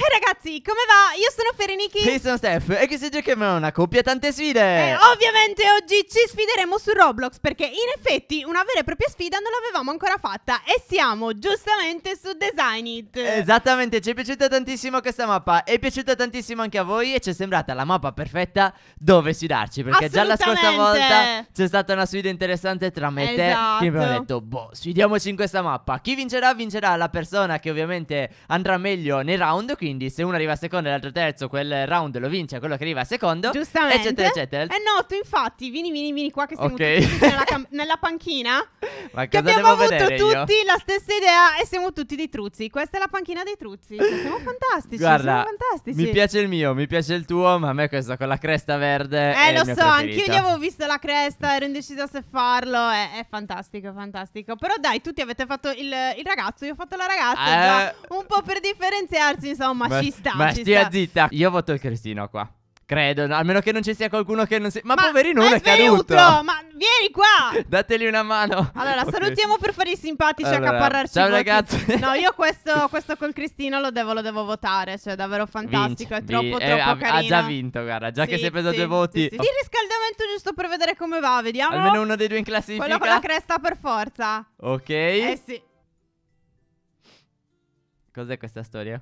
E eh, hey ragazzi, come va? Io sono Fereniki E io sono Steph E qui si a una coppia tante sfide E eh, ovviamente oggi ci sfideremo su Roblox Perché in effetti una vera e propria sfida non l'avevamo ancora fatta E siamo giustamente su Design It Esattamente, ci è piaciuta tantissimo questa mappa È piaciuta tantissimo anche a voi E ci è sembrata la mappa perfetta dove sfidarci Perché già la scorsa volta c'è stata una sfida interessante tra me e te Che mi hanno esatto. detto, boh, sfidiamoci in questa mappa Chi vincerà, vincerà la persona che ovviamente andrà meglio nei round Quindi quindi se uno arriva secondo e l'altro terzo, quel round lo vince quello che arriva secondo. Giustamente. Eccetera, eccetera. È noto, infatti, Vini, vini, vieni qua che siamo okay. tutti nella, cam- nella panchina. Ma che abbiamo avuto tutti io? la stessa idea e siamo tutti dei truzzi. Questa è la panchina dei truzzi. Cioè, siamo fantastici. Guarda, siamo fantastici. Mi piace il mio, mi piace il tuo, ma a me questa con la cresta verde. Eh, lo so, preferito. anch'io gli avevo visto la cresta, ero indecisa se farlo. È, è fantastico, fantastico. Però dai, tutti avete fatto il, il, ragazzo, io ho fatto la ragazza. Eh... Già, un po' per differenziarsi, insomma ma, ma ci sta. Ma ci stia sta. zitta. Io voto il Cristino qua. Credo, no, almeno che non ci sia qualcuno che non si... Ma, ma poverino, uno è, è caduto. Ma vieni qua. Dategli una mano. Allora, okay. salutiamo per fare i simpatici allora, a caparrarci. Ciao ragazzi. No, io questo, questo col Cristino lo devo, lo devo votare. Cioè, è davvero fantastico. Vince, è troppo, vi, troppo eh, carino. Ha già vinto, guarda. Già sì, che si è preso sì, due voti. Sì, sì. Il riscaldamento giusto per vedere come va. Vediamo. Almeno uno dei due in classifica. Quello con la cresta per forza. Ok. Eh sì. Cos'è questa storia?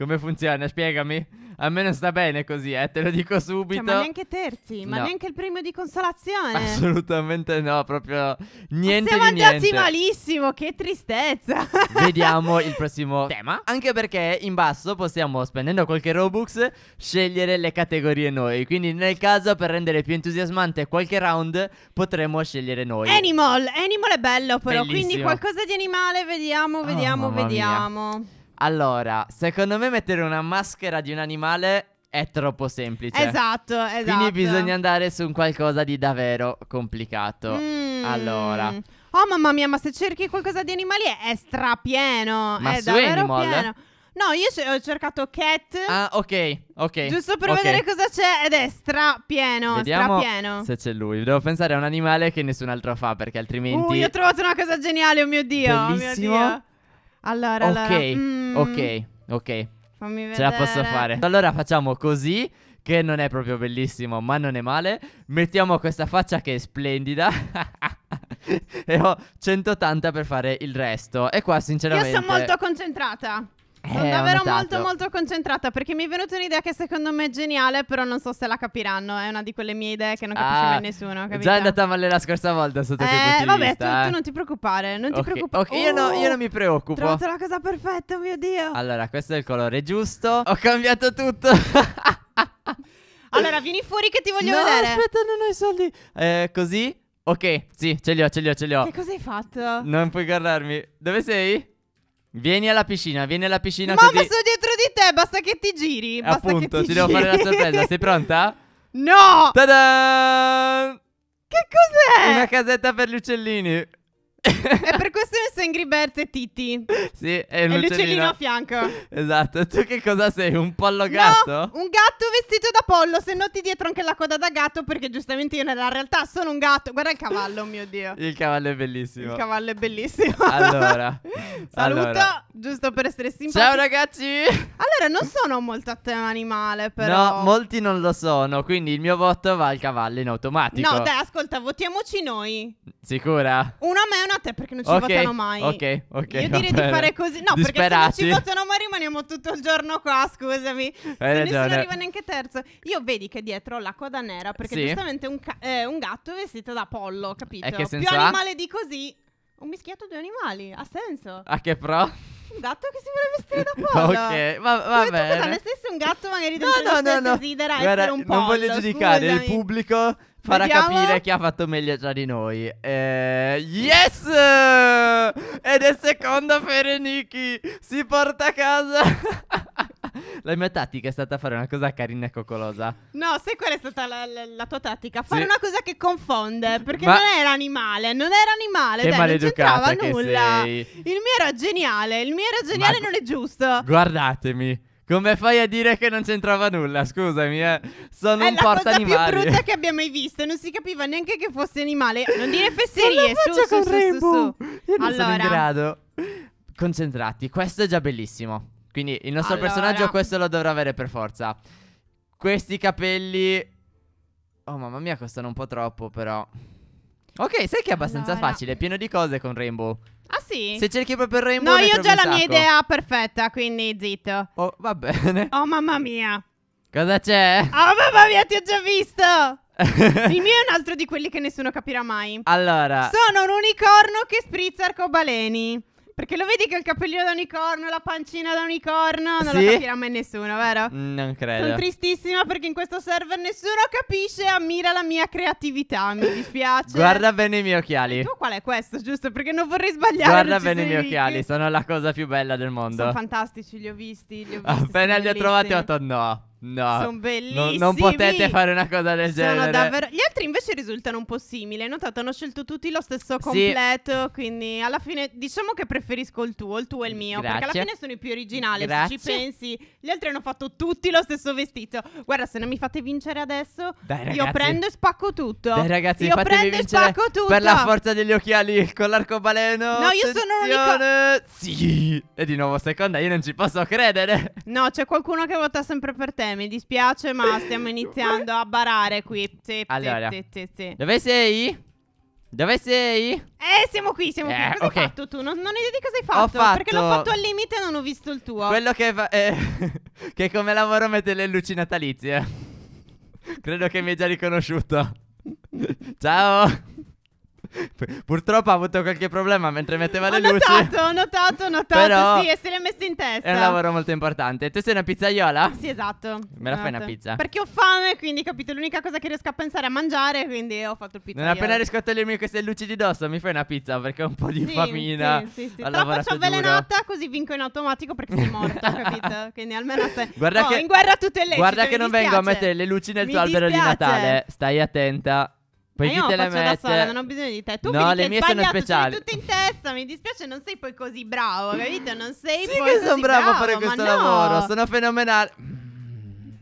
Come funziona? Spiegami. A me non sta bene così, eh, te lo dico subito. Cioè, ma neanche terzi, ma No. neanche il premio di consolazione. Assolutamente no, proprio niente Siamo di niente. andati malissimo, che tristezza. Vediamo il prossimo tema. Anche perché in basso possiamo, spendendo qualche Robux, scegliere le categorie noi. Quindi, nel caso, per rendere più entusiasmante qualche round, potremo scegliere noi. Animal, Animal è bello però, quindi qualcosa di animale, vediamo, Oh, vediamo, mia. vediamo. Allora, secondo me mettere una maschera di un animale è troppo semplice. Esatto, esatto. Quindi bisogna andare su un qualcosa di davvero complicato. Mm. Allora. Oh mamma mia, ma se cerchi qualcosa di animali è strapieno. Ma è davvero animal? pieno. No, io ho cercato cat. Ah, ok, ok. Giusto per okay. vedere cosa c'è ed è strapieno, Vediamo strapieno. se c'è lui. Devo pensare a un animale che nessun altro fa perché altrimenti... Uh, io ho trovato una cosa geniale, oh mio Dio. Bellissimo. Oh mio Dio. Allora, Ok. Allora, mm. Mm. Ok, ok. Fammi vedere. Ce la posso fare. Allora facciamo così che non è proprio bellissimo, ma non è male. Mettiamo questa faccia che è splendida. e ho 180 per fare il resto. E qua, sinceramente. Io sono molto concentrata. Sono eh, davvero molto molto concentrata perché mi è venuta un'idea che secondo me è geniale, però non so se la capiranno. È una di quelle mie idee che non capisce ah, mai nessuno. Capito? Già è andata male la scorsa volta sotto eh, che punto vabbè, vista, tu, eh. tu, non ti preoccupare, non okay, ti preoccupare. Okay, oh, io, no, io, non mi preoccupo. Ho trovato la cosa perfetta, oh mio Dio. Allora, questo è il colore giusto. Ho cambiato tutto. allora, vieni fuori che ti voglio no, vedere. Aspetta, non ho i soldi. Eh, così? Ok, sì, ce li ho, ce li ho, ce li ho. Che cosa hai fatto? Non puoi guardarmi. Dove sei? Vieni alla piscina, vieni alla piscina Mamma, così... sono dietro di te, basta che ti giri basta Appunto, ti, ti devo fare la sorpresa, sei pronta? No! ta Tada! Che cos'è? Una casetta per gli uccellini è per questo che Angry Birds e Titi. Sì, è, l'uccellino. è l'uccellino a fianco. Esatto. Tu che cosa sei? Un pollo gatto? No, un gatto vestito da pollo, se noti dietro anche la coda da gatto perché giustamente io nella realtà sono un gatto. Guarda il cavallo, mio Dio. Il cavallo è bellissimo. Il cavallo è bellissimo. Allora. Saluto, allora. giusto per essere simpatico. Ciao ragazzi. Allora, non sono molto a tema animale, però. No, molti non lo sono, quindi il mio voto va al cavallo in automatico. No, dai, ascolta, votiamoci noi. Sicura? Uno a me e votano a te perché non ci okay, votano mai. Ok, ok. Io direi di fare così. No, Disperati. perché se non ci votano mai rimaniamo tutto il giorno qua, scusami. Hai se ragione. nessuno arriva neanche terzo. Io vedi che dietro ho l'acqua da nera perché sì. giustamente un, ca- eh, un gatto è vestito da pollo, capito? E che senso Più animale ha? di così. Un mischiato di animali, ha senso. A ah, che pro? un gatto che si vuole vestire da pollo. ok, va, va Come bene. Come vestisse un gatto magari dentro no, no, no, desidera Guarda, essere un pollo. Non voglio giudicare, scusami. il pubblico farà Vediamo. capire chi ha fatto meglio già di noi. Eh, yes! Ed è seconda per Niki. Si porta a casa... La mia tattica è stata fare una cosa carina e coccolosa. No, sai qual è stata la, la, la tua tattica? Fare Sì. una cosa che confonde, perché Ma- non era animale, non era animale, Che dai, non c'entrava maleducata che nulla. sei. Il mio era geniale, il mio era geniale Ma- non è giusto. Guardatemi. Come fai a dire che non c'entrava nulla? Scusami, eh. Sono è un la cosa più brutta che abbia mai visto, non si capiva neanche che fosse animale. Non dire fesserie, su, su, su, su, su. Io non sono in grado. Concentrati, questo è già bellissimo. Quindi il nostro allora... personaggio questo lo dovrà avere per forza. Questi capelli... Oh mamma mia, costano un po' troppo però. Ok, sai che è abbastanza allora... facile, pieno di cose con Rainbow. Ah sì? Se cerchi proprio il Rainbow... No, io ho già la mia idea perfetta, quindi zitto. Oh, va bene. Oh mamma mia. Cosa c'è? Oh mamma mia, ti ho già visto! il mio è un altro di quelli che nessuno capirà mai. Allora. Sono un unicorno che sprizza arcobaleni. Perché lo vedi che il capellino da unicorno, la pancina da unicorno, non sì? lo capirà mai nessuno, vero? Mm, non credo. Sono tristissima perché in questo server nessuno capisce e ammira la mia creatività, mi dispiace. Guarda bene i miei occhiali. E tu qual è questo, giusto? Perché non vorrei sbagliare. Guarda bene i miei occhiali, sono la cosa più bella del mondo. Sono fantastici, li ho visti, li ho visti Appena li ho trovati ho detto no. No, sono bellissimi. No, non potete fare una cosa del sono genere. Davvero... Gli altri invece risultano un po' simili. Notate, notato? Hanno scelto tutti lo stesso completo. Sì. Quindi alla fine diciamo che preferisco il tuo, il tuo e il mio. Grazie. Perché alla fine sono i più originali. Grazie. Se ci pensi, gli altri hanno fatto tutti lo stesso vestito. Guarda, se non mi fate vincere adesso, Dai, io prendo e spacco tutto. Dai, ragazzi, io prendo e spacco tutto. Per la forza degli occhiali con l'arcobaleno. No, io sono l'unico. Sì, e di nuovo seconda. Io non ci posso credere. No, c'è qualcuno che vota sempre per te mi dispiace, ma stiamo iniziando a barare qui. Te, te, allora, te, dove sei? Dove sei? Eh, siamo qui, siamo eh, qui. Cosa okay. hai fatto tu? Non, non ho idea di cosa hai fatto, fatto, Perché l'ho fatto al limite e non ho visto il tuo. Quello che fa... Eh, che come lavoro mette le luci natalizie. Credo che mi hai già riconosciuto. Ciao. Purtroppo ha avuto qualche problema mentre metteva le ho luci. Ho notato, ho notato, ho notato. Però sì, e se l'è messo in testa. È un lavoro molto importante. Tu sei una pizzaiola? Sì, esatto. Me la esatto. fai una esatto. pizza? Perché ho fame, quindi capito. L'unica cosa che riesco a pensare è a mangiare, quindi ho fatto il pizzaiolo. Non appena riesco a togliermi queste luci di dosso, mi fai una pizza perché ho un po' di sì, famina. Sì, sì, sì. Però faccio avvelenata, così vinco in automatico perché sei morta, capito? Quindi almeno se. Guarda oh, che. In guerra tutto è lecito. Guarda che non dispiace. vengo a mettere le luci nel mi tuo dispiace. albero di Natale. Stai attenta. Poi ma io te la mette. Sola, non ho bisogno di te. Tu no, le mie sono speciali. Tutte in testa, mi dispiace, non sei poi così bravo, capito? Non sei sì poi che sono bravo, bravo a fare questo no. lavoro, sono fenomenale.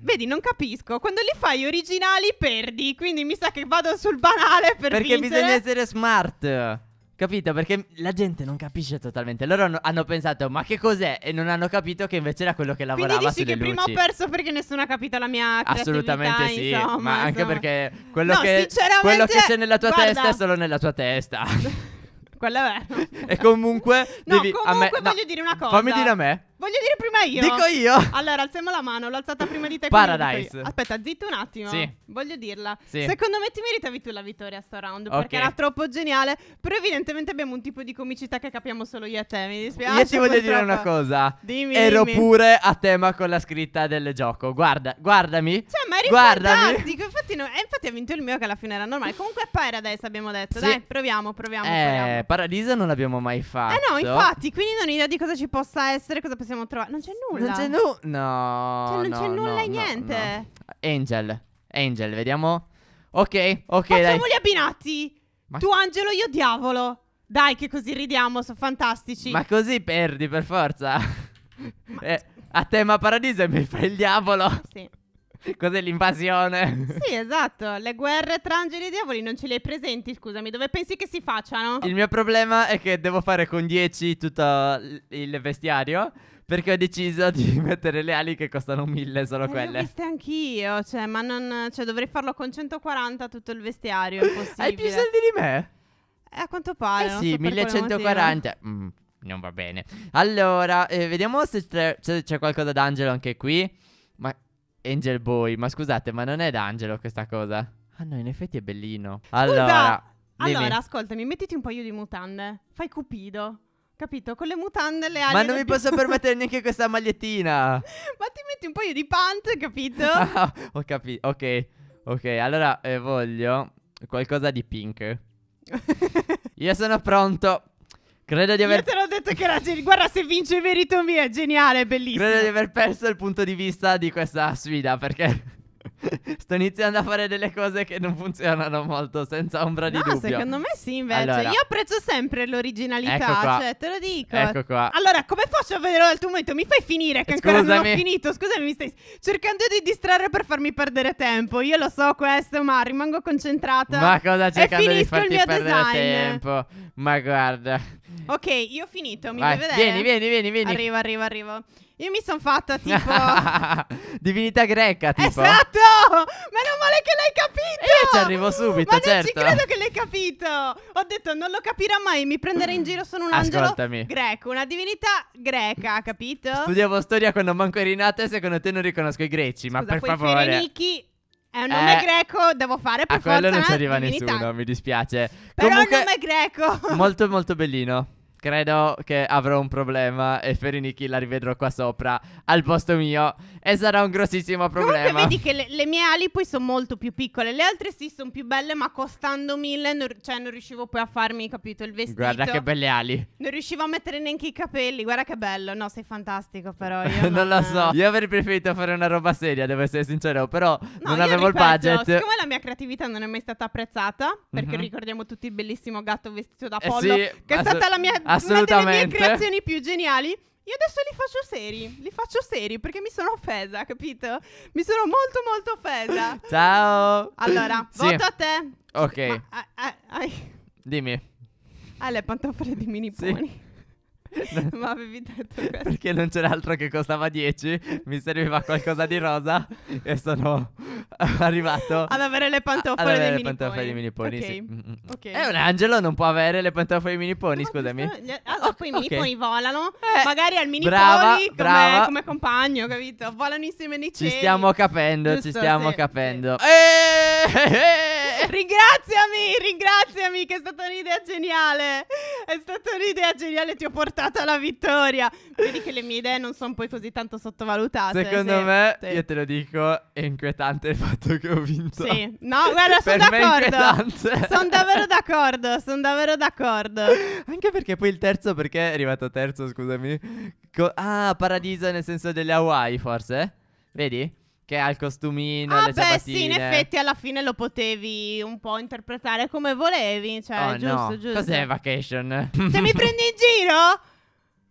Vedi, non capisco. Quando li fai originali perdi, quindi mi sa che vado sul banale per Perché vincere. bisogna essere smart. Capito? Perché la gente non capisce totalmente. Loro hanno, hanno pensato, ma che cos'è? E non hanno capito che invece era quello che lavorava Quindi dici sulle che luci. prima ho perso perché nessuno ha capito la mia Assolutamente sì, insomma, ma anche perché quello, no, che, quello che c'è nella tua guarda. testa è solo nella tua testa. Quello è vero. e comunque... no, devi, comunque me, voglio no, dire una cosa. Fammi dire a me. Voglio dire prima io. Dico io. Allora, alziamo la mano, l'ho alzata prima di te. Paradise. Aspetta, zitto un attimo. Sì. Voglio dirla. Sì. Secondo me ti meritavi tu la vittoria a sto round okay. perché era troppo geniale. Però evidentemente abbiamo un tipo di comicità che capiamo solo io e te, mi dispiace. Io ti voglio purtroppo. dire una cosa. Dimmi. Ero dimmi. pure a tema con la scritta del gioco. Guarda, guardami. Cioè, ma eri guardami. fantastico. Infatti, no, eh, infatti ha vinto il mio che alla fine era normale. Comunque è Paradise abbiamo detto. Sì. Dai, proviamo, proviamo, eh, proviamo. Paradiso non l'abbiamo mai fatto. Eh no, infatti, quindi non ho idea di cosa ci possa essere, cosa possiamo possiamo trovare? Non c'è nulla. Non c'è nulla. No. Cioè, non no, c'è nulla no, e niente. No, Angel. Angel, vediamo. Ok, ok. Facciamoli dai. abbinati. Ma... Tu angelo, io diavolo. Dai, che così ridiamo, sono fantastici. Ma così perdi per forza. Ma... eh, a tema paradiso e mi fai il diavolo. Sì. Cos'è l'invasione? Sì, esatto. Le guerre tra angeli e diavoli non ce le hai presenti, scusami. Dove pensi che si facciano? Il mio problema è che devo fare con 10 tutto il vestiario. Perché ho deciso di mettere le ali che costano 1000 solo eh, quelle. Le ho viste anch'io, cioè, ma non. Cioè, dovrei farlo con 140 tutto il vestiario. È Hai più soldi di me? Eh, a quanto pare. Eh sì, so 1140. Mm, non va bene. Allora, eh, vediamo se c'è, c'è qualcosa d'angelo anche qui. Angel Boy, ma scusate, ma non è d'angelo questa cosa? Ah no, in effetti è bellino. Allora, Scusa, allora ascoltami, mettiti un paio di mutande. Fai cupido. Capito? Con le mutande le ali. Ma non mi posso permettere neanche questa magliettina. ma ti metti un paio di pant, capito? ho capito. Ok. Ok, allora eh, voglio qualcosa di pink. Io sono pronto. Credo di aver... Io te l'ho detto che era geniale. Guarda, se vince Verito mia, è geniale, è bellissimo. Credo di aver perso il punto di vista di questa sfida, perché... Sto iniziando a fare delle cose che non funzionano molto, senza ombra di no, dubbio. Secondo me sì, invece. Allora. Io apprezzo sempre l'originalità, ecco cioè, te lo dico. Ecco qua. Allora, come faccio a vedere dal tuo momento? Mi fai finire che ancora Scusami. non ho finito. Scusami, mi stai cercando di distrarre per farmi perdere tempo. Io lo so questo, ma rimango concentrata. Ma cosa cercando di farti perdere design. tempo? Ma guarda. Ok, io ho finito, mi Vai. devi vedere. Vieni, vieni, vieni, vieni. Arrivo, arrivo, arrivo. Io mi sono fatta tipo divinità greca, tipo. Esatto! Meno male che l'hai capito! E io ci arrivo subito, Ma certo. Ma non ci certo. credo che l'hai capito. Ho detto non lo capirà mai, mi prenderà in giro sono un Ascoltami. angelo greco, una divinità greca, capito? Studiavo storia quando manco eri nata e secondo te non riconosco i greci, Scusa, ma per favore. favore. Nikki è un nome eh, greco, devo fare per a forza. A quello non ci arriva divinità. nessuno, mi dispiace. Però Comunque, è un nome greco. molto molto bellino. Credo che avrò un problema e Ferinichi la rivedrò qua sopra al posto mio e eh, sarà un grossissimo problema. Comunque vedi che le, le mie ali poi sono molto più piccole, le altre sì sono più belle, ma costando mille, non, cioè non riuscivo poi a farmi, capito, il vestito. Guarda che belle ali. Non riuscivo a mettere neanche i capelli, guarda che bello. No, sei fantastico però. Io non, lo so, io avrei preferito fare una roba seria, devo essere sincero, però no, non avevo ripeto, il budget. Siccome la mia creatività non è mai stata apprezzata, perché mm-hmm. ricordiamo tutti il bellissimo gatto vestito da eh pollo, eh sì, che è stata la mia, una delle mie creazioni più geniali. Io adesso li faccio seri, li faccio seri perché mi sono offesa, capito? Mi sono molto molto offesa. Ciao. Allora, sì. voto a te. Ok. Ma, a, a, a... Dimmi. Hai ah, le pantofole di mini sì. pony. Ma avevi detto questo. Perché non c'era altro che costava 10, mi serviva qualcosa di rosa e sono arrivato ad avere le pantofole, ad avere dei, le pantofole dei mini pony. Okay. Sì. Mm, mm, mm. Okay. Eh, un angelo non può avere le pantofole dei mini pony, no, scusami. Sta... Allora, ah, poi i mini okay. pony volano, eh, magari al mini brava, pony come, brava. come compagno, capito? Volano insieme nei cieli. Ci stiamo capendo, Giusto, ci stiamo sì, capendo. Sì. Eeeh! Eh, eh. ringraziami, ringraziami che è stata un'idea geniale. È stata un'idea geniale, ti ho portato alla vittoria. Vedi che le mie idee non sono poi così tanto sottovalutate. Secondo sì, me, sì. io te lo dico, è inquietante il fatto che ho vinto. Sì, no, guarda, sono d'accordo. Sono davvero d'accordo, sono davvero d'accordo. Anche perché poi il terzo, perché è arrivato terzo, scusami. Co- ah, paradiso nel senso delle Hawaii, forse? Vedi? Che ha il costumino, ah, le beh, sapatine. sì, in effetti alla fine lo potevi un po' interpretare come volevi, cioè, oh, giusto, no. giusto. Cos'è Vacation? Cioè, mi prendi in giro?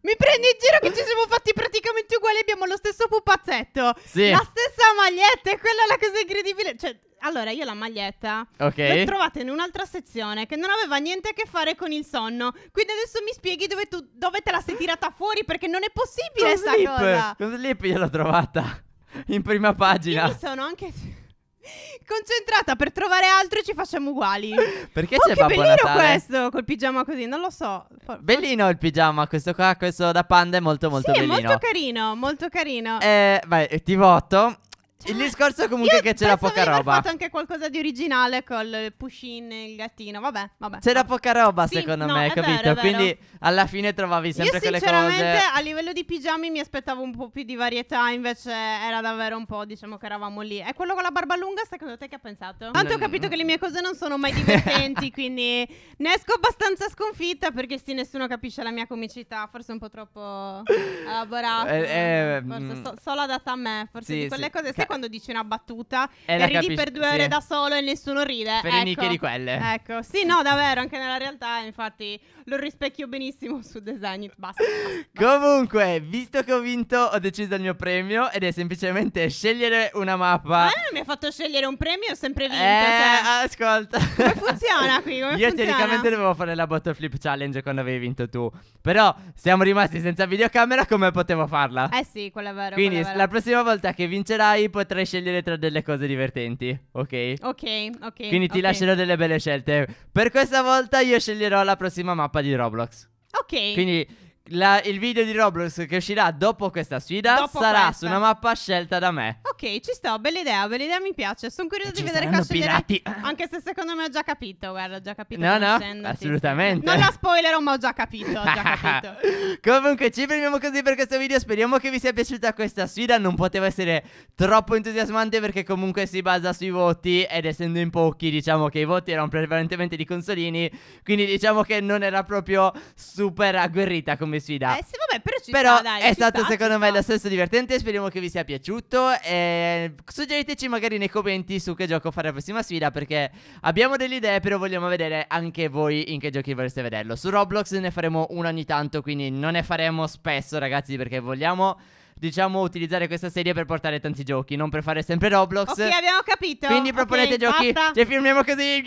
Mi prendi in giro che ci siamo fatti praticamente uguali, abbiamo lo stesso pupazzetto, sì. la stessa maglietta, e quella è la cosa incredibile. Cioè, allora, io la maglietta okay. l'ho trovata in un'altra sezione che non aveva niente a che fare con il sonno. Quindi adesso mi spieghi dove, tu, dove te la sei tirata fuori perché non è possibile con sta slip. cosa. Con slip io l'ho trovata in prima pagina. Io mi sono anche concentrata per trovare altro e ci facciamo uguali. Perché oh, c'è che Babbo bellino questo col pigiama così, non lo so. For- bellino il pigiama, questo qua, questo da panda è molto molto sì, bellino. È molto carino, molto carino. Eh, vai, ti voto cioè, il discorso comunque è che c'era poca roba. Ho fatto anche qualcosa di originale col Pushin e il gattino. Vabbè, vabbè. C'era vabbè. poca roba, sì, secondo no, me, capito? Vero, Quindi alla fine trovavi sempre Io quelle cose. Sinceramente, a livello di pigiami mi aspettavo un po' più di varietà. Invece era davvero un po', diciamo che eravamo lì. E quello con la barba lunga, secondo te che ha pensato? Tanto ho capito che le mie cose non sono mai divertenti. quindi ne esco abbastanza sconfitta perché sì, nessuno capisce la mia comicità. Forse un po' troppo elaborata. Eh, eh, forse so, mm. solo adatta a me. Forse sì, di quelle sì. cose. Ca- quando dici una battuta eh, e, e ridi capisci, per due sì. ore da solo e nessuno ride. Periniche ecco. di quelle. Ecco, sì, no, davvero, anche nella realtà, infatti, lo rispecchio benissimo su Design basta, basta, basta. Comunque, visto che ho vinto, ho deciso il mio premio ed è semplicemente scegliere una mappa. Ma non mi ha fatto scegliere un premio, ho sempre vinto. Eh, cioè. ascolta. Come funziona qui? Come Io funziona? teoricamente dovevo fare la bottle flip challenge quando avevi vinto tu. Però siamo rimasti senza videocamera, come potevo farla? Eh sì, quella è vero. Quindi è vero. la prossima volta che vincerai potrai scegliere tra delle cose divertenti, ok? Ok, ok. Quindi ti okay. lascerò delle belle scelte. Per questa volta io sceglierò la prossima mappa di Roblox. Ok. Quindi la- il video di Roblox che uscirà dopo questa sfida Dopo sarà questa. su una mappa scelta da me. Ok, ci sto, bella idea, bella idea, mi piace. Sono curiosa di vedere cosa sceglierai. pirati. Anche se secondo me ho già capito, guarda, ho già capito. No, no, conoscendoti. assolutamente. Non la spoiler, ma ho già capito, ho già capito. Comunque ci fermiamo così per questo video Speriamo che vi sia piaciuta questa sfida Non poteva essere troppo entusiasmante Perché comunque si basa sui voti Ed essendo in pochi diciamo che i voti erano prevalentemente di consolini Quindi diciamo che non era proprio super agguerrita come come sfida. Eh sì, vabbè, però ci però sta, dai, è stato sta, secondo me sta. lo stesso divertente. Speriamo che vi sia piaciuto. E ehm, suggeriteci magari nei commenti su che gioco fare la prossima sfida. Perché abbiamo delle idee, però vogliamo vedere anche voi in che giochi vorreste vederlo. Su Roblox ne faremo uno ogni tanto, quindi non ne faremo spesso, ragazzi, perché vogliamo diciamo, utilizzare questa serie per portare tanti giochi, non per fare sempre Roblox. Ok, abbiamo capito. Quindi proponete okay, giochi, basta. ci filmiamo così.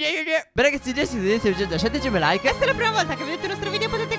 Beh, ragazzi, se vi è piaciuto lasciateci un like. Questa è la prima volta che vedete il nostro video, potete